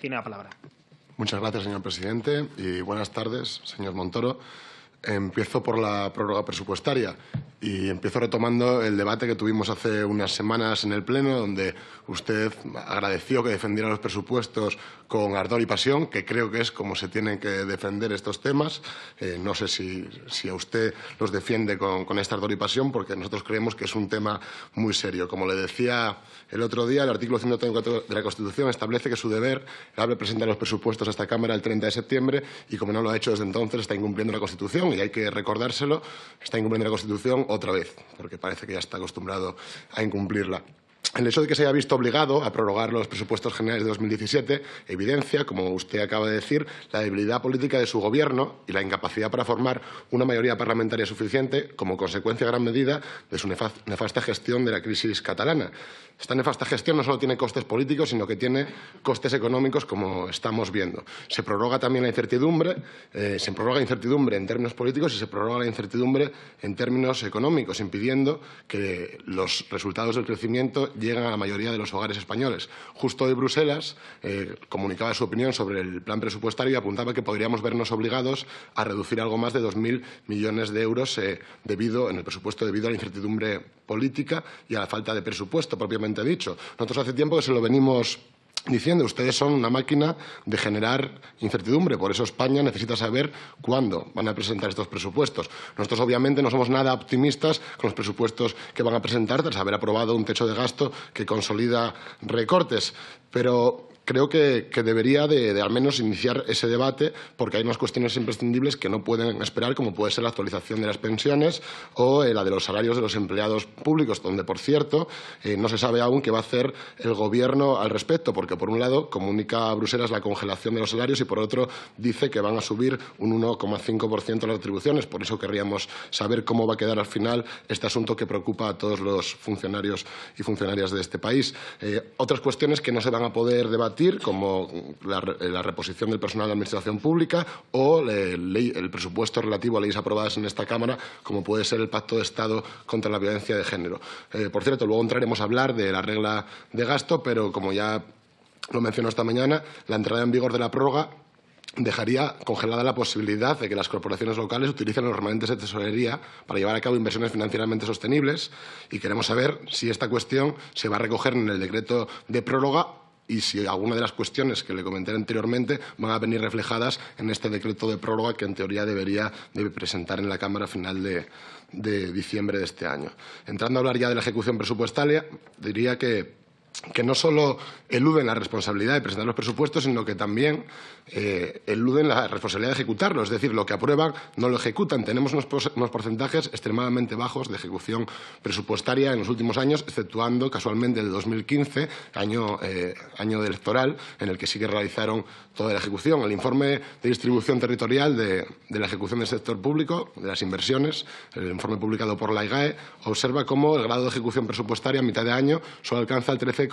Tiene la palabra. Muchas gracias, señor presidente, y buenas tardes, señor Montoro. Empiezo por la prórroga presupuestaria y empiezo retomando el debate que tuvimos hace unas semanas en el Pleno, donde usted agradeció que defendiera los presupuestos con ardor y pasión, que creo que es como se tienen que defender estos temas. Eh, no sé si, si, a usted los defiende con, con esta ardor y pasión, porque nosotros creemos que es un tema muy serio. Como le decía el otro día, el artículo 134 de la Constitución establece que su deber ...es presentar los presupuestos a esta Cámara el 30 de septiembre y, como no lo ha hecho desde entonces, está incumpliendo la Constitución y hay que recordárselo, está incumpliendo la Constitución otra vez, porque parece que ya está acostumbrado a incumplirla. El hecho de que se haya visto obligado a prorrogar los presupuestos generales de 2017 evidencia, como usted acaba de decir, la debilidad política de su Gobierno y la incapacidad para formar una mayoría parlamentaria suficiente como consecuencia, en gran medida, de su nefasta gestión de la crisis catalana. Esta nefasta gestión no solo tiene costes políticos, sino que tiene costes económicos, como estamos viendo. Se prorroga también la incertidumbre, eh, se prorroga incertidumbre en términos políticos y se prorroga la incertidumbre en términos económicos, impidiendo que los resultados del crecimiento llegan a la mayoría de los hogares españoles. Justo hoy Bruselas eh, comunicaba su opinión sobre el plan presupuestario y apuntaba que podríamos vernos obligados a reducir algo más de 2.000 millones de euros eh, debido, en el presupuesto debido a la incertidumbre política y a la falta de presupuesto propiamente dicho. Nosotros hace tiempo que se lo venimos diciendo ustedes son una máquina de generar incertidumbre. Por eso España necesita saber cuándo van a presentar estos presupuestos. Nosotros obviamente no somos nada optimistas con los presupuestos que van a presentar tras haber aprobado un techo de gasto que consolida recortes. Pero creo que, debería de, al menos iniciar ese debate porque hay unas cuestiones imprescindibles que no pueden esperar, como puede ser la actualización de las pensiones o eh, la de los salarios de los empleados públicos, donde, por cierto, eh, no se sabe aún qué va a hacer el Gobierno al respecto, porque, por un lado, comunica a Bruselas la congelación de los salarios y, por otro, dice que van a subir un 1,5% las retribuciones. Por eso querríamos saber cómo va a quedar al final este asunto que preocupa a todos los funcionarios y funcionarias de este país. Eh, otras cuestiones que no se van a poder debatir como la, reposición del personal de administración pública o eh, el, presupuesto relativo a leyes aprobadas en esta Cámara, como puede ser el Pacto de Estado contra la Violencia de Género. Eh, por cierto, luego entraremos a hablar de la regla de gasto, pero como ya lo mencionó esta mañana, la entrada en vigor de la prórroga dejaría congelada la posibilidad de que las corporaciones locales utilicen los remanentes de tesorería para llevar a cabo inversiones financieramente sostenibles y queremos saber si esta cuestión se va a recoger en el decreto de prórroga y si alguna de las cuestiones que le comenté anteriormente van a venir reflejadas en este decreto de prórroga que en teoría debería presentar en la Cámara a final de, de diciembre de este año. Entrando a hablar ya de la ejecución presupuestaria, diría que que no solo eluden la responsabilidad de presentar los presupuestos, sino que también eh, eluden la responsabilidad de ejecutarlos. Es decir, lo que aprueban no lo ejecutan. Tenemos unos, porcentajes extremadamente bajos de ejecución presupuestaria en los últimos años, exceptuando casualmente el 2015, año, eh, año electoral, en el que sí que realizaron toda la ejecución. El informe de distribución territorial de, de la ejecución del sector público, de las inversiones, el informe publicado por la IGAE, observa cómo el grado de ejecución presupuestaria a mitad de año solo alcanza el 13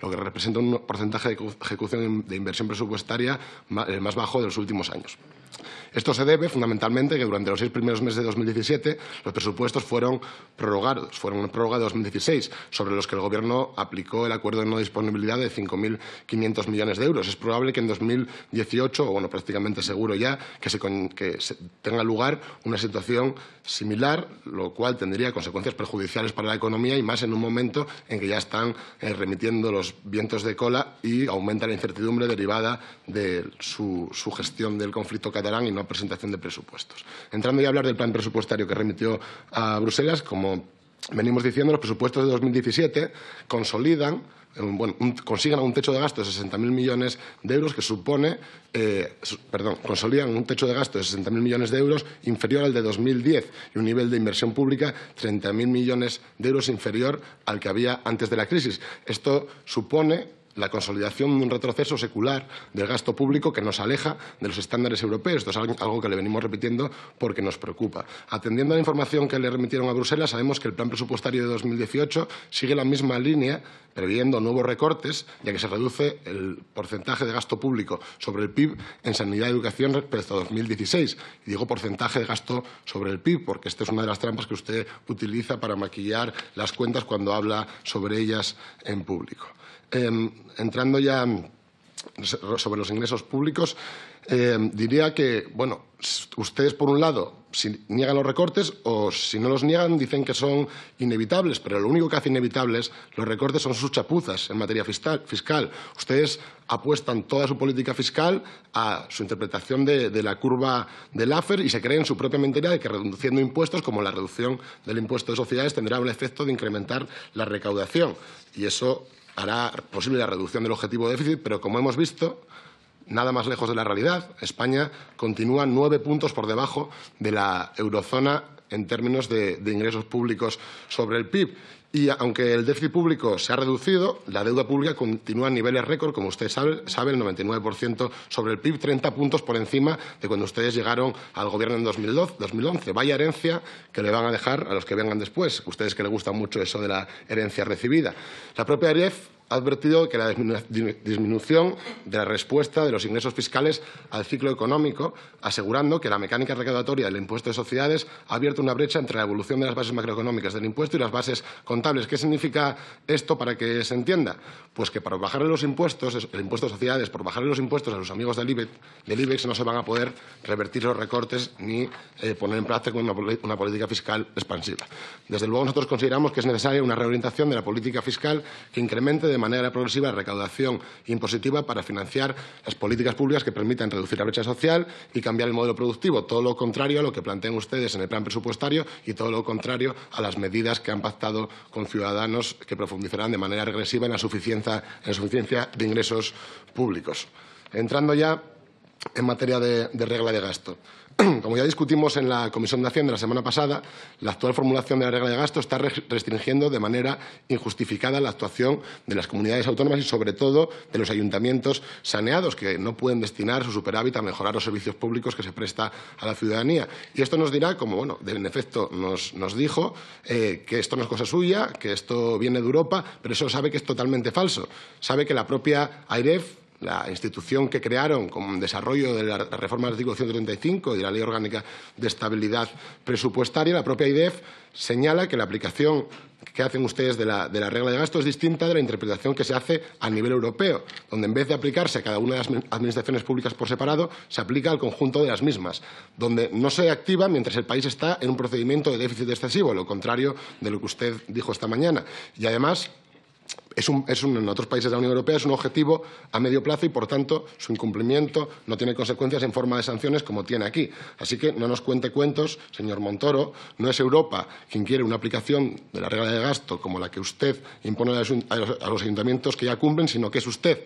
lo que representa un porcentaje de ejecución de inversión presupuestaria el más bajo de los últimos años. Esto se debe fundamentalmente a que durante los seis primeros meses de 2017 los presupuestos fueron prorrogados, fueron una prórroga de 2016, sobre los que el Gobierno aplicó el acuerdo de no disponibilidad de 5.500 millones de euros. Es probable que en 2018, o bueno, prácticamente seguro ya, que que tenga lugar una situación similar, lo cual tendría consecuencias perjudiciales para la economía y más en un momento en que ya están eh, remitiendo los vientos de cola y aumenta la incertidumbre derivada de su, gestión del conflicto catalán y no presentación de presupuestos. Entrando ya a hablar del plan presupuestario que remitió a Bruselas, como venimos diciendo, los presupuestos de 2017 consolidan bueno, consigan un techo de gasto de 60.000 millones de euros que supone, eh, perdón, consolidan un techo de gasto de 60.000 millones de euros inferior al de 2010 y un nivel de inversión pública 30.000 millones de euros inferior al que había antes de la crisis. Esto supone la consolidación de un retroceso secular del gasto público que nos aleja de los estándares europeos. Esto es algo que le venimos repitiendo porque nos preocupa. Atendiendo a la información que le remitieron a Bruselas, sabemos que el plan presupuestario de 2018 sigue la misma línea, previendo nuevos recortes, ya que se reduce el porcentaje de gasto público sobre el PIB en sanidad y educación respecto a 2016. Y digo porcentaje de gasto sobre el PIB, porque esta es una de las trampas que usted utiliza para maquillar las cuentas cuando habla sobre ellas en público. Em, entrando ya sobre los ingresos públicos, em, diría que, bueno, ustedes por un lado niegan los recortes o si no los niegan dicen que son inevitables, pero lo único que hace inevitables los recortes son sus chapuzas en materia fiscal. Ustedes apuestan toda su política fiscal a su interpretación de, la curva del AFER y se creen su propia mentira de que reduciendo impuestos, como la reducción del impuesto de sociedades, tendrá un efecto de incrementar la recaudación. Y eso hará posible la reducción del objetivo de déficit, pero como hemos visto, nada más lejos de la realidad. España continúa nueve puntos por debajo de la eurozona en términos de, de ingresos públicos sobre el PIB. Y aunque el déficit público se ha reducido, la deuda pública continúa a niveles récord, como usted sabe, el 99% sobre el PIB, 30 puntos por encima de cuando ustedes llegaron al gobierno en 2012, 2011. Vaya herencia que le van a dejar a los que vengan después, ustedes que les gusta mucho eso de la herencia recibida. La propia ha advertido que la disminución de la respuesta de los ingresos fiscales al ciclo económico, asegurando que la mecánica recaudatoria del impuesto de sociedades ha abierto una brecha entre la evolución de las bases macroeconómicas del impuesto y las bases contables. ¿Qué significa esto para que se entienda? Pues que para bajar los impuestos, el impuesto de sociedades, por bajar los impuestos a los amigos del IBEX, del IBEX no se van a poder revertir los recortes ni eh, poner en práctica una, política fiscal expansiva. Desde luego nosotros consideramos que es necesaria una reorientación de la política fiscal que incremente de manera progresiva recaudación impositiva para financiar las políticas públicas que permitan reducir la brecha social y cambiar el modelo productivo. Todo lo contrario a lo que plantean ustedes en el plan presupuestario y todo lo contrario a las medidas que han pactado con Ciudadanos que profundizarán de manera regresiva en la suficiencia, en suficiencia de ingresos públicos. Entrando ya en materia de, regla de gasto. Como ya discutimos en la Comisión de Hacienda la semana pasada, la actual formulación de la regla de gasto está restringiendo de manera injustificada la actuación de las comunidades autónomas y, sobre todo, de los ayuntamientos saneados, que no pueden destinar su superávit a mejorar los servicios públicos que se presta a la ciudadanía. Y esto nos dirá, como bueno, en efecto nos, dijo, eh, que esto no es cosa suya, que esto viene de Europa, pero eso sabe que es totalmente falso. Sabe que la propia AIREF la institución que crearon con desarrollo de la reforma del artículo 135 y de la Ley Orgánica de Estabilidad Presupuestaria, la propia IDEF señala que la aplicación que hacen ustedes de la, de la, regla de gasto es distinta de la interpretación que se hace a nivel europeo, donde en vez de aplicarse a cada una de las administraciones públicas por separado, se aplica al conjunto de las mismas, donde no se activa mientras el país está en un procedimiento de déficit excesivo, lo contrario de lo que usted dijo esta mañana. Y además, es un, es en otros países de la Unión Europea es un objetivo a medio plazo y, por tanto, su incumplimiento no tiene consecuencias en forma de sanciones como tiene aquí. Así que no nos cuente cuentos, señor Montoro. No es Europa quien quiere una aplicación de la regla de gasto como la que usted impone a los, a los ayuntamientos que ya cumplen, sino que es usted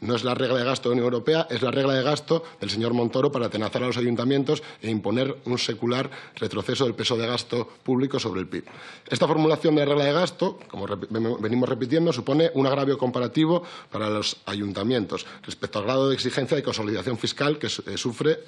no es la regla de gasto de la Unión Europea, es la regla de gasto del señor Montoro para atenazar a los ayuntamientos e imponer un secular retroceso del peso de gasto público sobre el PIB. Esta formulación de regla de gasto, como venimos repitiendo, supone un agravio comparativo para los ayuntamientos respecto al grado de exigencia de consolidación fiscal que eh, sufre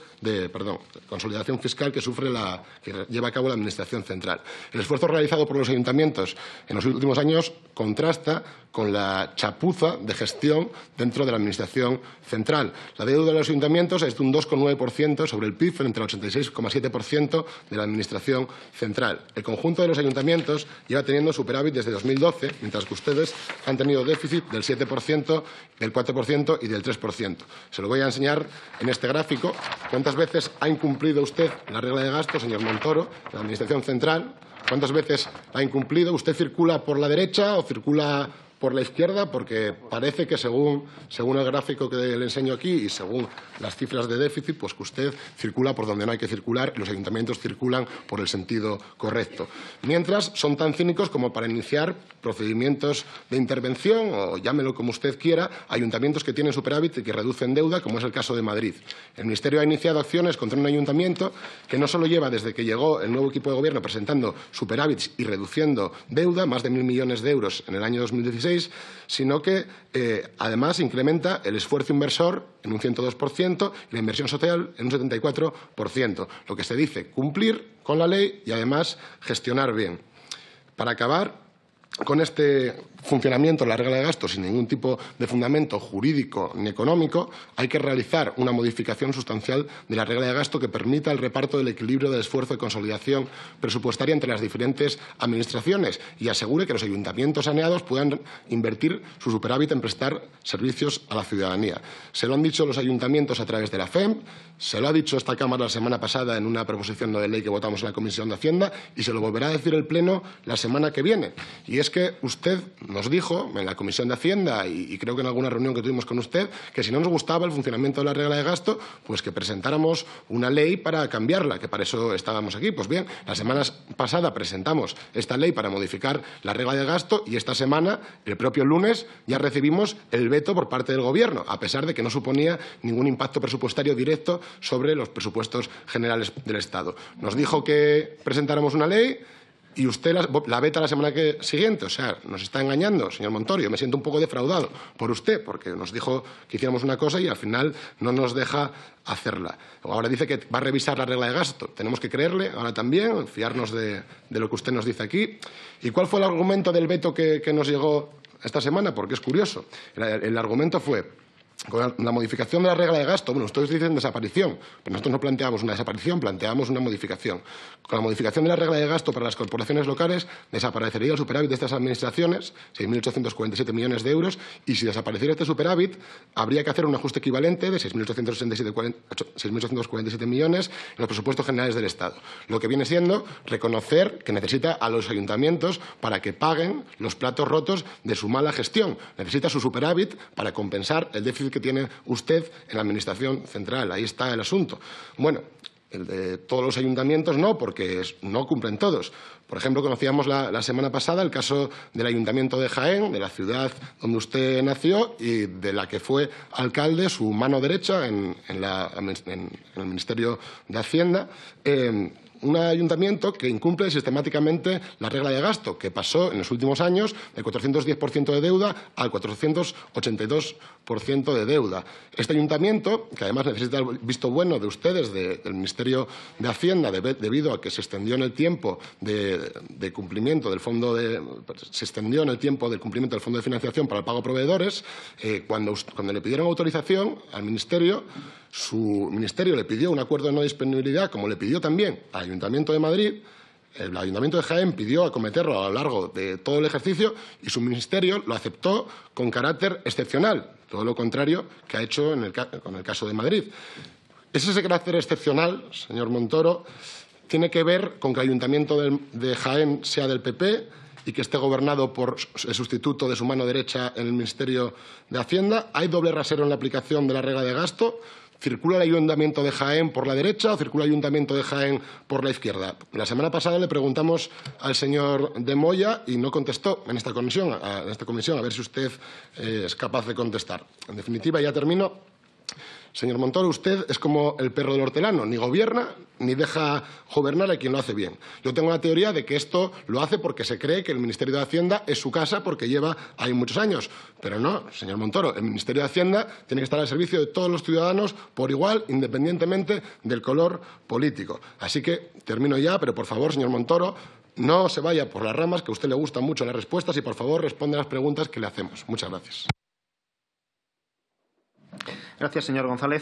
perdón, consolidación fiscal que sufre la que lleva a cabo la administración central. El esfuerzo realizado por los ayuntamientos en los últimos años contrasta con la chapuza de gestión dentro de la Administración Central. La deuda de los ayuntamientos es de un 2,9% sobre el PIB frente al 86,7% de la Administración Central. El conjunto de los ayuntamientos lleva teniendo superávit desde 2012, mientras que ustedes han tenido déficit del 7%, del 4% y del 3%. Se lo voy a enseñar en este gráfico. ¿Cuántas veces ha incumplido usted la regla de gasto, señor Montoro, de la Administración Central? ¿Cuántas veces ha incumplido? ¿Usted circula por la derecha o circula por la izquierda porque parece que según, el gráfico que le enseño aquí y según las cifras de déficit, pues que usted circula por donde no hay que circular y los ayuntamientos circulan por el sentido correcto. Mientras, son tan cínicos como para iniciar procedimientos de intervención o llámelo como usted quiera, ayuntamientos que tienen superávit y que reducen deuda, como es el caso de Madrid. El Ministerio ha iniciado acciones contra un ayuntamiento que no solo lleva desde que llegó el nuevo equipo de gobierno presentando superávits y reduciendo deuda, más de mil millones de euros en el año 2016, sino que eh, además incrementa el esfuerzo inversor en un 102% y la inversión social en un 74%, lo que se dice cumplir con la ley y además gestionar bien. Para acabar, con este funcionamiento de la regla de gasto sin ningún tipo de fundamento jurídico ni económico, hay que realizar una modificación sustancial de la regla de gasto que permita el reparto del equilibrio del esfuerzo de consolidación presupuestaria entre las diferentes administraciones y asegure que los ayuntamientos saneados puedan invertir su superávit en prestar servicios a la ciudadanía. Se lo han dicho los ayuntamientos a través de la FEM, se lo ha dicho esta Cámara la semana pasada en una proposición de ley que votamos en la Comisión de Hacienda y se lo volverá a decir el Pleno la semana que viene. Y es que usted nos dijo en la Comisión de Hacienda y, creo que en alguna reunión que tuvimos con usted que si no nos gustaba el funcionamiento de la regla de gasto, pues que presentáramos una ley para cambiarla, que para eso estábamos aquí. Pues bien, la semana pasada presentamos esta ley para modificar la regla de gasto y esta semana, el propio lunes, ya recibimos el veto por parte del Gobierno, a pesar de que no suponía ningún impacto presupuestario directo sobre los presupuestos generales del Estado. Nos dijo que presentáramos una ley y usted la, veta la semana que, siguiente. O sea, nos está engañando, señor Montorio. Me siento un poco defraudado por usted, porque nos dijo que hiciéramos una cosa y al final no nos deja hacerla. Ahora dice que va a revisar la regla de gasto. Tenemos que creerle ahora también, fiarnos de, lo que usted nos dice aquí. ¿Y cuál fue el argumento del veto que, nos llegó esta semana? Porque es curioso. el argumento fue con la modificación de la regla de gasto, bueno, ustedes dicen desaparición, pero nosotros no planteamos una desaparición, planteamos una modificación. Con la modificación de la regla de gasto para las corporaciones locales, desaparecería el superávit de estas administraciones, 6.847 millones de euros, y si desapareciera este superávit, habría que hacer un ajuste equivalente de 6.847 millones en los presupuestos generales del Estado. Lo que viene siendo reconocer que necesita a los ayuntamientos para que paguen los platos rotos de su mala gestión. Necesita su superávit para compensar el déficit que tiene usted en la Administración central. Ahí está el asunto. Bueno, el de todos los ayuntamientos no, porque no cumplen todos. Por ejemplo, conocíamos la, semana pasada el caso del ayuntamiento de Jaén, de la ciudad donde usted nació y de la que fue alcalde su mano derecha en, el Ministerio de Hacienda. Eh, un ayuntamiento que incumple sistemáticamente la regla de gasto, que pasó en los últimos años del 410% de deuda al 482% de deuda. Este ayuntamiento, que además necesita el visto bueno de ustedes, del Ministerio de Hacienda, debido a que se extendió en el tiempo de, cumplimiento del fondo se extendió en el tiempo del cumplimiento del fondo de financiación para el pago a proveedores, eh, cuando, cuando le pidieron autorización al Ministerio, su ministerio le pidió un acuerdo de no disponibilidad, como le pidió también al Ayuntamiento de Madrid, el Ayuntamiento de Jaén pidió acometerlo a lo largo de todo el ejercicio y su ministerio lo aceptó con carácter excepcional, todo lo contrario que ha hecho en el, con el caso de Madrid. ese carácter excepcional, señor Montoro, tiene que ver con que el Ayuntamiento de Jaén sea del PP y que esté gobernado por el sustituto de su mano derecha en el Ministerio de Hacienda. Hay doble rasero en la aplicación de la regla de gasto circula el Ayuntamiento de Jaén por la derecha o circula el Ayuntamiento de Jaén por la izquierda. La semana pasada le preguntamos al señor de Moya y no contestó en esta comisión, a, esta comisión, a ver si usted eh, es capaz de contestar. En definitiva, ya termino. Señor Montoro, usted es como el perro del hortelano, ni gobierna ni deja gobernar a quien lo hace bien. Yo tengo la teoría de que esto lo hace porque se cree que el Ministerio de Hacienda es su casa porque lleva ahí muchos años. Pero no, señor Montoro, el Ministerio de Hacienda tiene que estar al servicio de todos los ciudadanos por igual, independientemente del color político. Así que termino ya, pero por favor, señor Montoro, no se vaya por las ramas, que a usted le gustan mucho las respuestas y por favor responde a las preguntas que le hacemos. Muchas gracias. Gracias, señor González.